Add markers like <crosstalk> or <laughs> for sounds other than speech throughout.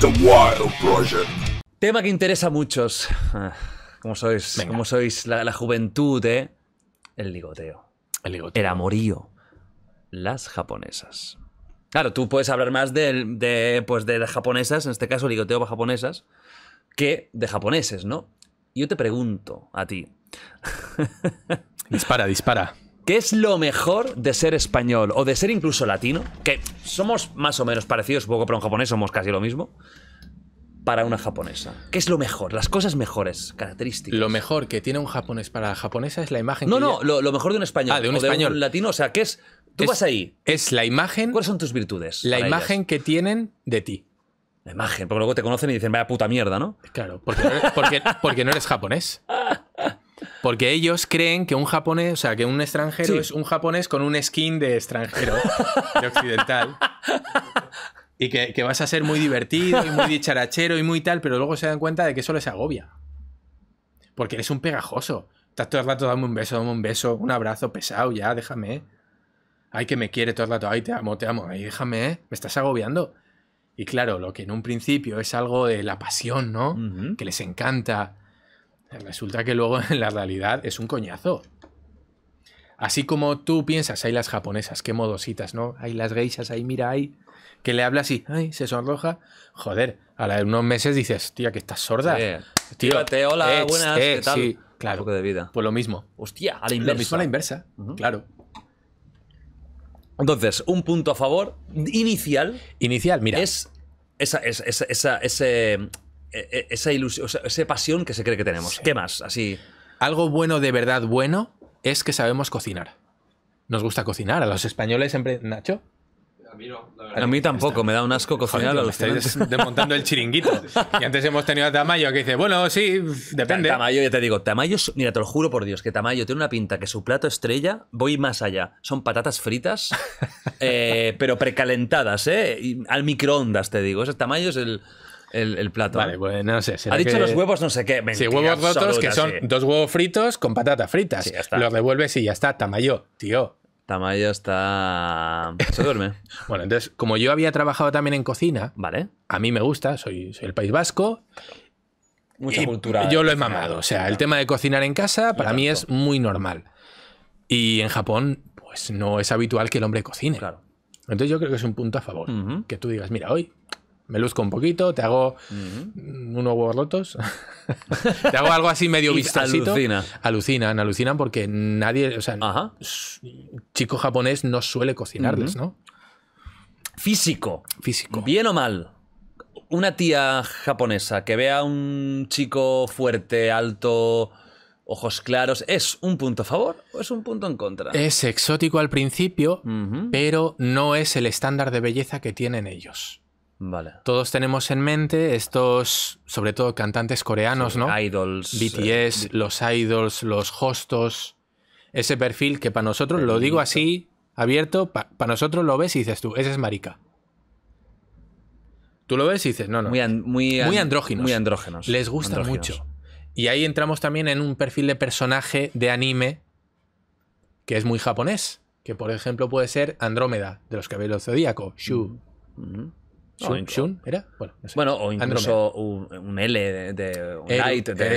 The Tema que interesa a muchos. Ah, como sois? sois? La, juventud, eh? El ligoteo. El ligoteo. amorío. Las japonesas. Claro, tú puedes hablar más de, pues de las japonesas, en este caso ligoteo para japonesas, que de japoneses, ¿no? Yo te pregunto a ti. <laughs> dispara, dispara. ¿Qué es lo mejor de ser español o de ser incluso latino? Que somos más o menos parecidos, poco, pero en japonés somos casi lo mismo. Para una japonesa. ¿Qué es lo mejor? Las cosas mejores, características. Lo mejor que tiene un japonés para la japonesa es la imagen. No, que no, no, lo, mejor de un español. Ah, de un o español. De un latino, o sea, ¿qué es? Tú vas ahí. Es la imagen. ¿Cuáles son tus virtudes? La imagen que tienen de ti. La imagen, porque luego te conocen y dicen, vaya puta mierda, ¿no? Claro, porque, porque, porque no eres japonés. <laughs> Porque ellos creen que un japonés, o sea, que un extranjero es un japonés con un skin de extranjero, de occidental. Y que, vas a ser muy divertido y muy dicharachero y muy tal, pero luego se dan cuenta de que eso les agobia. Porque eres un pegajoso. Estás todo el rato, dame un beso, dame un beso, un abrazo pesado, ya, déjame. Ay, que me quiere todo el rato, ay, te amo, te amo, ay, déjame, me estás agobiando. Y claro, lo que en un principio es algo de la pasión, ¿no? Que les encanta, resulta que luego <laughs> en la realidad es un coñazo. Así como tú piensas, hay las japonesas, qué modositas, ¿no? Hay las geishas, ahí mira, ahí, que le hablas y ay, se sonroja. Joder, a la de unos meses dices, tía, que estás sorda. Tío, hola, eh, buenas, eh, ¿qué tal? claro. poco de vida. Pues lo mismo. Hostia, a la inversa. Lo mismo a la inversa, claro. Entonces, un punto a favor inicial. Inicial, mira. Es esa, esa, esa, ese e, e, esa ilusión, esa pasión que se cree que tenemos. ¿Qué más? Así. Algo bueno de verdad bueno es que sabemos cocinar. Nos gusta cocinar. A los españoles siempre. Nacho. A mí, no, a mí tampoco, me da un asco cocinar a los <laughs> desmontando el chiringuito. <laughs> Y antes hemos tenido a Tamayo que dice, bueno, sí, depende. Tamayo, ya te digo, Tamayo, mira, te lo juro por Dios, que Tamayo tiene una pinta que su plato estrella, voy más allá. Son patatas fritas, <laughs> eh, pero precalentadas, ¿eh? al microondas, te digo. Ese Tamayo es el, el, plato. Vale, pues no sé. Ha dicho los huevos no sé qué. sí, huevos rotos que son dos huevos fritos con patatas fritas. Sí, ya Los revuelves y ya está. Tamayo, tío. Tamayo está. Se duerme. <laughs> bueno, entonces, como yo había trabajado también en cocina, vale. a mí me gusta, soy, el País Vasco. Mucha cultura. Yo lo he mamado. O sea, el tema de cocinar en casa para mí es muy normal. Y en Japón, pues no es habitual que el hombre cocine. Claro. Entonces yo creo que es un punto a favor. Que tú digas, mira, hoy me luzco un poquito, te hago unos huevos rotos, <laughs> te hago algo así medio vistosito. Alucina. Alucinan, alucinan porque nadie, o sea, chico japonés no suele cocinarles, ¿no? Físico. Físico. Bien o mal. Una tía japonesa que vea a un chico fuerte, alto, ojos claros, ¿es un punto a favor o es un punto en contra? Es exótico al principio, pero no es el estándar de belleza que tienen ellos. Todos tenemos en mente estos, sobre todo cantantes coreanos, ¿no? Idols. BTS, eh, los idols, los hostos. Ese perfil que para nosotros, lo digo así, abierto, para nosotros lo ves y dices tú, ese es marica. Tú lo ves y dices, no, no. Muy, andrógenos, muy, andrógenos. Les gusta mucho. Y ahí entramos también en un perfil de personaje de anime que es muy japonés. Que por ejemplo puede ser Andrómeda, de los cabellos zodíaco, Shu. Mm, mm. Shun, ¿era? Bueno, o ah, incluso un, L de, un light, de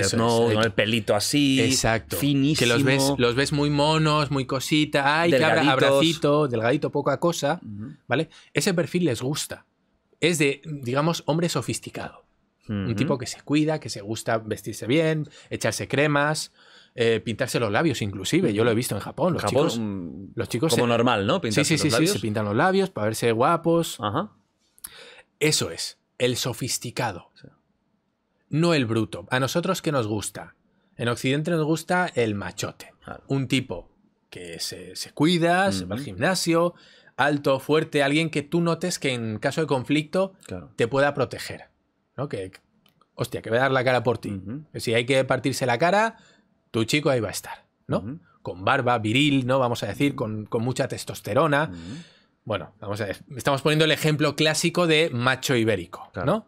el pelito así. Exacto. Finísimo. Que los ves, los ves muy monos, muy cosita. Ay, que abracito, delgadito, poca cosa. ¿Vale? Ese perfil les gusta. Es de, digamos, hombre sofisticado. Un tipo que se cuida, que se gusta vestirse bien, echarse cremas. Eh, pintarse los labios, inclusive. Yo lo he visto en Japón. Los chicos. Mm, los chicos como normal, ¿no? Pintarse sí, sí, sí, Se pintan los labios para verse guapos. Ajá. Eso es, el sofisticado. No el bruto. A nosotros que nos gusta. En Occidente nos gusta el machote. Un tipo que se, se cuida, se va al gimnasio, alto, fuerte, alguien que tú notes que en caso de conflicto te pueda proteger. ¿no? Que, hostia, que va a dar la cara por ti. Si hay que partirse la cara, tu chico ahí va a estar, ¿no? Con barba, viril, ¿no? Vamos a decir, con, mucha testosterona. Bueno, vamos a ver. Estamos poniendo el ejemplo clásico de macho ibérico, ¿no?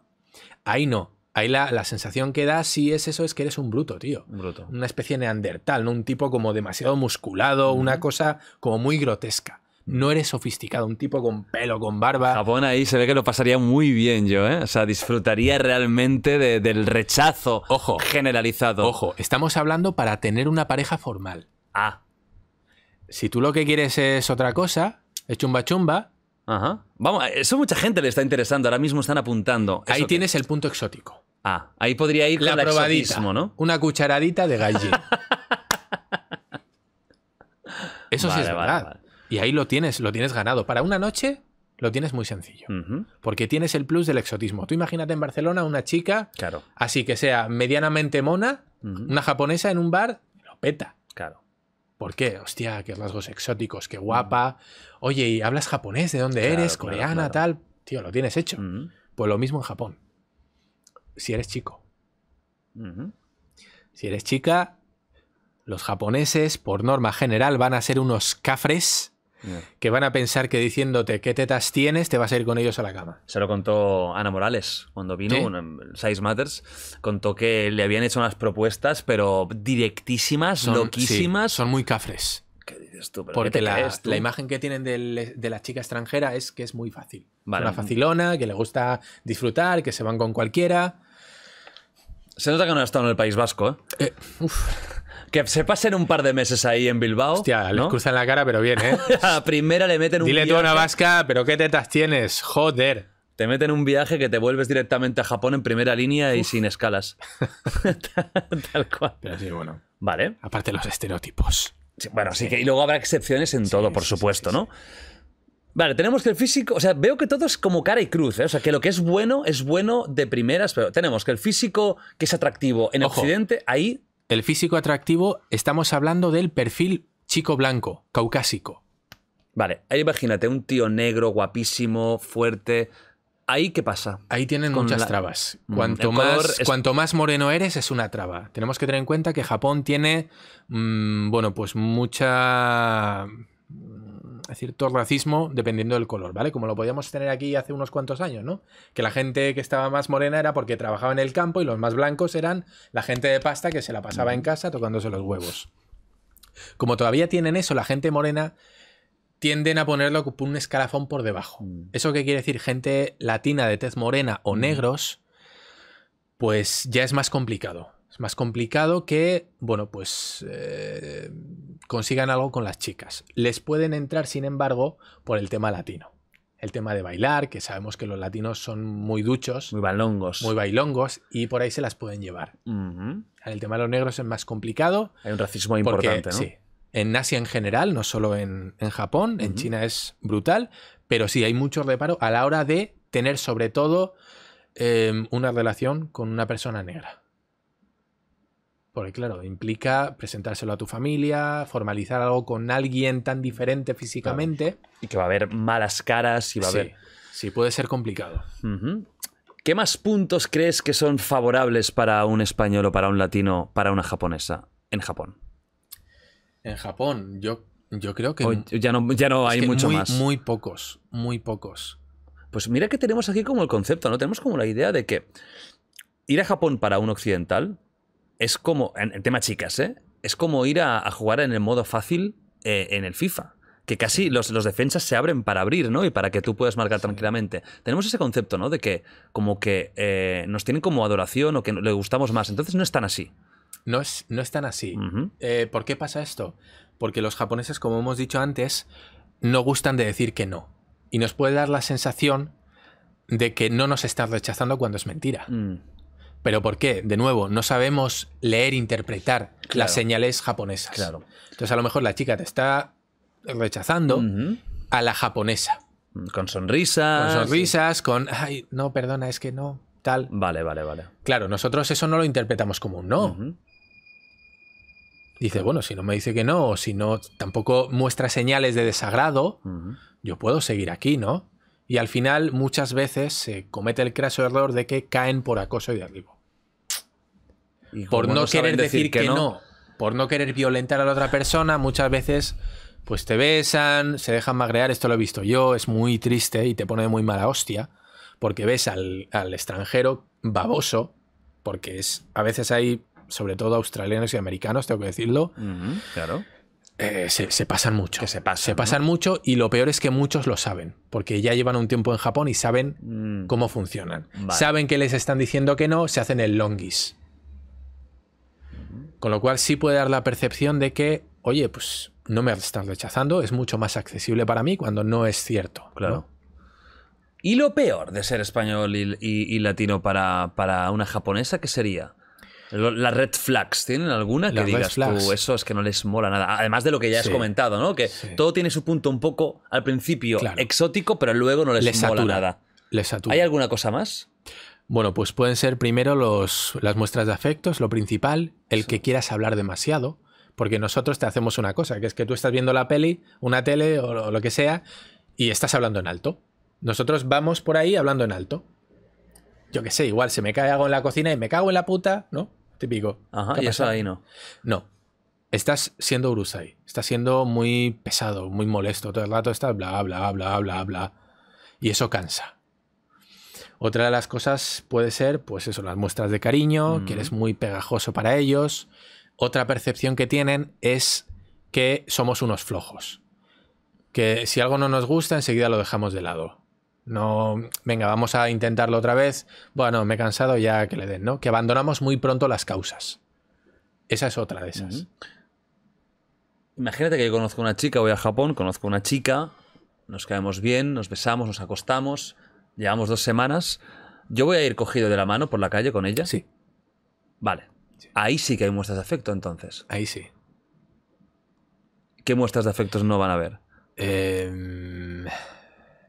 Ahí no. Ahí la, sensación que da, si es eso, es que eres un bruto, tío. Bruto. Una especie neandertal, ¿no? Un tipo como demasiado musculado, una cosa como muy grotesca. Mm. No eres sofisticado, un tipo con pelo, con barba. Japón ahí se ve que lo pasaría muy bien yo, ¿eh? O sea, disfrutaría realmente del rechazo generalizado. Ojo, estamos hablando para tener una pareja formal. Ah. Si tú lo que quieres es otra cosa, es chumba chumba. Ajá. Vamos, eh, eso mucha gente le está interesando. Ahora mismo están apuntando. Ahí tienes el punto exótico. Ah, ahí podría ir la ¿no? Una cucharadita de gallina. <laughs> eso sí es verdad. Y ahí lo tienes, lo tienes ganado. Para una noche lo tienes muy sencillo. Porque tienes el plus del exotismo. Tú imagínate en Barcelona una chica, claro. así que sea medianamente mona, una japonesa en un bar, lo peta. Claro. ¿Por qué? Hostia, qué rasgos exóticos, qué guapa. Oye, ¿y hablas japonés? ¿De dónde eres? Coreana, tal. Tío, lo tienes hecho. Pues lo mismo en Japón. Si eres chico. Si eres chica, los japoneses, por norma general, van a ser unos cafres que van a pensar que diciéndote qué tetas tienes, te vas a ir con ellos a la cama. Se lo contó Ana Morales cuando vino, en em, Size Matters, contó que le habían hecho unas propuestas, pero directísimas, loquísimas. son muy cafres. Porque la, imagen que tienen de, la chica extranjera es que es muy fácil. Una facilona, que le gusta disfrutar, que se van con cualquiera. Se nota que no ha estado en el País Vasco, ¿eh? eh que se pasen un par de meses ahí en Bilbao. Hostia, ¿no? cruzan la cara, pero bien, ¿eh? <laughs> a primera le meten un Dile tú a una vasca, pero ¿qué tetas tienes? Joder. Te meten un viaje que te vuelves directamente a Japón en primera línea y sin escalas. <laughs> Tal cual. bueno. Vale. Aparte los estereotipos. bueno, sí que. Y luego habrá excepciones en todo, por supuesto, ¿no? Vale, tenemos que el físico, o sea, veo que todo es como cara y cruz, ¿eh? o sea, que lo que es bueno es bueno de primeras, pero tenemos que el físico que es atractivo en Occidente, ahí... El físico atractivo, estamos hablando del perfil chico blanco, caucásico. Vale, ahí imagínate, un tío negro, guapísimo, fuerte. ¿Ahí qué pasa? Ahí tienen muchas trabas. Mm, cuanto más, cuanto más moreno eres, es una traba. Tenemos que tener en cuenta que Japón tiene, mm, bueno, pues mucha es cierto racismo dependiendo del color, ¿vale? Como lo podíamos tener aquí hace unos cuantos años, ¿no? Que la gente que estaba más morena era porque trabajaba en el campo y los más blancos eran la gente de pasta que se la pasaba en casa tocándose los huevos. Como todavía tienen eso, la gente morena tienden a ponerlo un escalafón por debajo. Mm. ¿Eso qué quiere decir? Gente latina de tez morena o mm. negros, pues ya es más complicado. Es más complicado que, bueno, pues eh, consigan algo con las chicas. Les pueden entrar, sin embargo, por el tema latino. El tema de bailar, que sabemos que los latinos son muy duchos. Muy bailongos. Muy bailongos, y por ahí se las pueden llevar. El tema de los negros es más complicado. Hay un racismo importante, ¿no? Sí. En Asia en general, no solo en, Japón, en China es brutal, pero sí hay mucho reparo a la hora de tener sobre todo eh, una relación con una persona negra. Porque claro, implica presentárselo a tu familia, formalizar algo con alguien tan diferente físicamente. Y que va a haber malas caras y va a haber... Sí, puede ser complicado. ¿Qué más puntos crees que son favorables para un español o para un latino, para una japonesa en Japón? En Japón, yo, yo creo que... ya no, ya no hay mucho más. Muy pocos, muy pocos. Pues mira que tenemos aquí como el concepto, ¿no? Tenemos como la idea de que ir a Japón para un occidental es como, en, el tema chicas, ¿eh? es como ir a, jugar en el modo fácil eh, en el FIFA. Que casi los, los, defensas se abren para abrir, ¿no? Y para que tú puedas marcar tranquilamente. Tenemos ese concepto, ¿no? De que como que eh, nos tienen como adoración o que le gustamos más. Entonces no es tan así. No es, no tan así. ¿Por qué pasa esto? Porque los japoneses, como hemos dicho antes, no gustan de decir que no. Y nos puede dar la sensación de que no nos están rechazando cuando es mentira. Mm. ¿Pero por qué? De nuevo, no sabemos leer, interpretar las señales japonesas. Claro. Entonces, a lo mejor la chica te está rechazando a la japonesa. Mm, con sonrisas. Con sonrisas, con. Ay, no, perdona, es que no. Tal. Vale, vale, vale. Claro, nosotros eso no lo interpretamos como un no. Dice, bueno, si no me dice que no, o si no tampoco muestra señales de desagrado, yo puedo seguir aquí, ¿no? Y al final muchas veces se comete el craso error de que caen por acoso y derribo por no, querer decir, que, no, por no querer violentar a la otra persona, muchas veces pues te besan, se dejan magrear, esto lo he visto yo, es muy triste y te pone de muy mala hostia, porque ves al, extranjero baboso, porque es a veces hay, sobre todo australianos y americanos, tengo que decirlo, claro. Eh, se, pasan mucho. se pasan. mucho y lo peor es que muchos lo saben, porque ya llevan un tiempo en Japón y saben mm. cómo funcionan. Saben que les están diciendo que no, se hacen el longis. Con lo cual sí puede dar la percepción de que, oye, pues no me estás rechazando, es mucho más accesible para mí cuando no es cierto. Claro. ¿Y lo peor de ser español y, latino para, una japonesa, qué sería? ¿Las red flags tienen alguna que digas tú? Eso es que no les mola nada. Además de lo que ya has comentado, ¿no? Que todo tiene su punto un poco al principio exótico, pero luego no les, mola nada. Les ¿Hay alguna cosa más? Bueno, pues pueden ser primero los, las muestras de afectos, lo principal, el que quieras hablar demasiado, porque nosotros te hacemos una cosa, que es que tú estás viendo la peli, una tele o lo, que sea, y estás hablando en alto. Nosotros vamos por ahí hablando en alto. Yo qué sé, igual se me cae algo en la cocina y me cago en la puta, ¿no? Típico. Ajá, y eso ahí no. No. Estás siendo Urusai. Estás siendo muy pesado, muy molesto. Todo el rato estás bla, bla, bla, bla, bla, bla. Y eso cansa. Otra de las cosas puede ser, pues eso, las muestras de cariño, mm. que eres muy pegajoso para ellos. Otra percepción que tienen es que somos unos flojos. Que si algo no nos gusta, enseguida lo dejamos de lado. No, venga, vamos a intentarlo otra vez. Bueno, me he cansado ya que le den, ¿no? Que abandonamos muy pronto las causas. Esa es otra de esas. Imagínate que yo conozco una chica, voy a Japón, conozco una chica, nos caemos bien, nos besamos, nos acostamos Llevamos dos semanas. Yo voy a ir cogido de la mano por la calle con ella. Sí. Vale. Ahí sí que hay muestras de afecto, entonces. Ahí sí. ¿Qué muestras de afectos no van a haber? Em,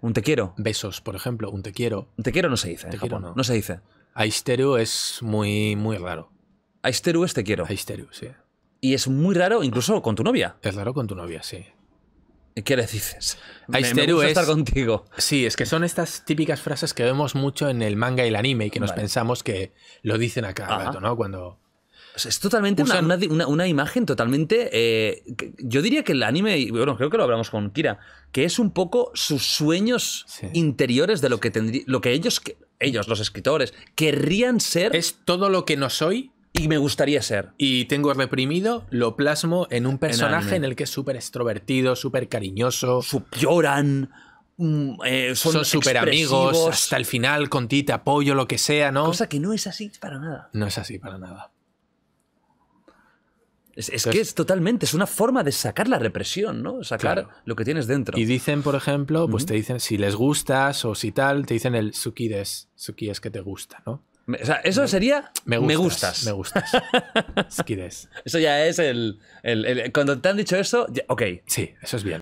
un te quiero. Besos, por ejemplo. Un te quiero. Un te quiero no se dice. No. se dice. Aisteru es muy, muy raro. Aisteru es te quiero. Aisteru, sí. Y es muy raro incluso con tu novia. Es raro con tu novia, sí. ¿Qué le dices? es... estar contigo. Sí, es que son estas típicas frases que vemos mucho en el manga y el anime y que nos pensamos que lo dicen a cada rato, ¿no? Cuando... es totalmente una, imagen totalmente... Eh, yo diría que el anime, bueno, creo que lo hablamos con Kira, que es un poco sus sueños interiores de lo que tendría, lo que ellos, ellos, los escritores, querrían ser... Es todo lo que no soy, y me gustaría ser. Y tengo reprimido, lo plasmo en un personaje en, el que es súper extrovertido, súper cariñoso. lloran. Mm, eh, son súper amigos, hasta el final, con ti te apoyo, lo que sea, ¿no? Cosa que no es así para nada. No es así para nada. Es, que es totalmente, es una forma de sacar la represión, ¿no? Sacar lo que tienes dentro. Y dicen, por ejemplo, pues te dicen si les gustas o si tal, te dicen el suki des, suki es que te gusta, ¿no? eso sería. Me gustas. Me gustas. Me <laughs> eso ya es el, Cuando te han dicho eso, ok. Sí, eso es bien.